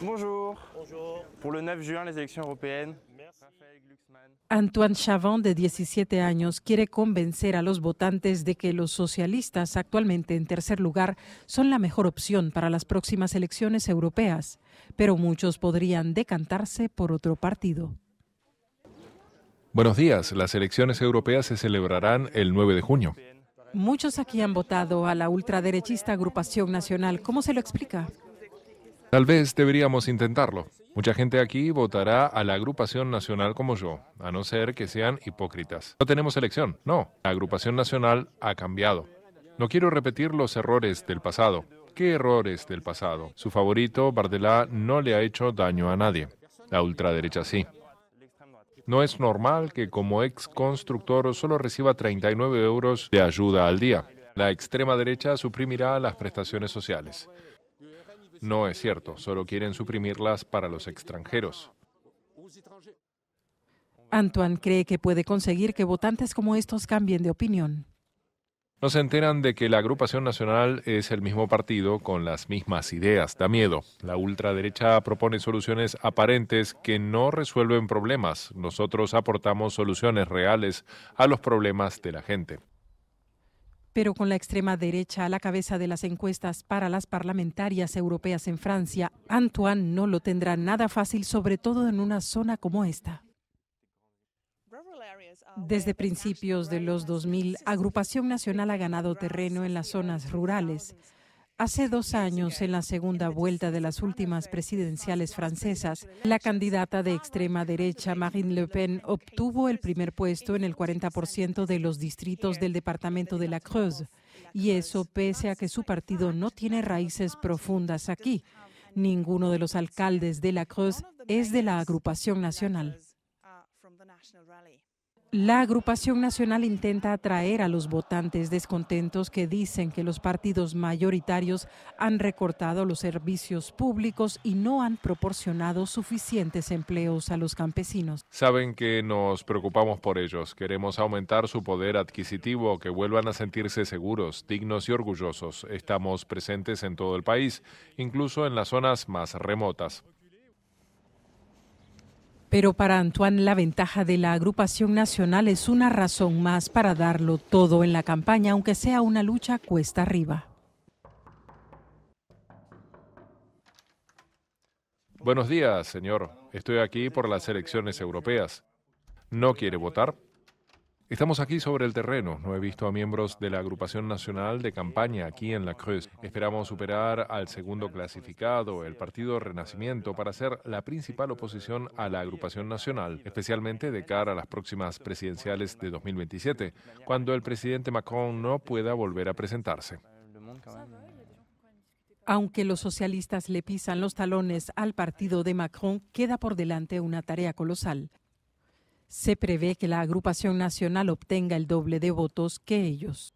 Bonjour. Pour le 9 juin, les élections européennes. Antoine Chavon, de 17 años, quiere convencer a los votantes de que los socialistas, actualmente en tercer lugar, son la mejor opción para las próximas elecciones europeas, pero muchos podrían decantarse por otro partido. Buenos días. Las elecciones europeas se celebrarán el 9 de junio. Muchos aquí han votado a la ultraderechista agrupación nacional. ¿Cómo se lo explica? Tal vez deberíamos intentarlo. Mucha gente aquí votará a la agrupación nacional como yo, a no ser que sean hipócritas. No tenemos elección, no. La agrupación nacional ha cambiado. No quiero repetir los errores del pasado. ¿Qué errores del pasado? Su favorito, Bardelá, no le ha hecho daño a nadie. La ultraderecha sí. No es normal que como ex constructor solo reciba 39 euros de ayuda al día. La extrema derecha suprimirá las prestaciones sociales. No es cierto, solo quieren suprimirlas para los extranjeros. Antoine cree que puede conseguir que votantes como estos cambien de opinión. se enteran de que la agrupación nacional es el mismo partido con las mismas ideas. Da miedo. La ultraderecha propone soluciones aparentes que no resuelven problemas. Nosotros aportamos soluciones reales a los problemas de la gente pero con la extrema derecha a la cabeza de las encuestas para las parlamentarias europeas en Francia, Antoine no lo tendrá nada fácil, sobre todo en una zona como esta. Desde principios de los 2000, Agrupación Nacional ha ganado terreno en las zonas rurales. Hace dos años, en la segunda vuelta de las últimas presidenciales francesas, la candidata de extrema derecha Marine Le Pen obtuvo el primer puesto en el 40% de los distritos del departamento de la Creuse, y eso pese a que su partido no tiene raíces profundas aquí. Ninguno de los alcaldes de la Creuse es de la agrupación nacional. La agrupación nacional intenta atraer a los votantes descontentos que dicen que los partidos mayoritarios han recortado los servicios públicos y no han proporcionado suficientes empleos a los campesinos. Saben que nos preocupamos por ellos. Queremos aumentar su poder adquisitivo, que vuelvan a sentirse seguros, dignos y orgullosos. Estamos presentes en todo el país, incluso en las zonas más remotas. Pero para Antoine la ventaja de la agrupación nacional es una razón más para darlo todo en la campaña, aunque sea una lucha cuesta arriba. Buenos días, señor. Estoy aquí por las elecciones europeas. ¿No quiere votar? Estamos aquí sobre el terreno. No he visto a miembros de la agrupación nacional de campaña aquí en La Cruz. Esperamos superar al segundo clasificado, el Partido Renacimiento, para ser la principal oposición a la agrupación nacional, especialmente de cara a las próximas presidenciales de 2027, cuando el presidente Macron no pueda volver a presentarse. Aunque los socialistas le pisan los talones al partido de Macron, queda por delante una tarea colosal. Se prevé que la agrupación nacional obtenga el doble de votos que ellos.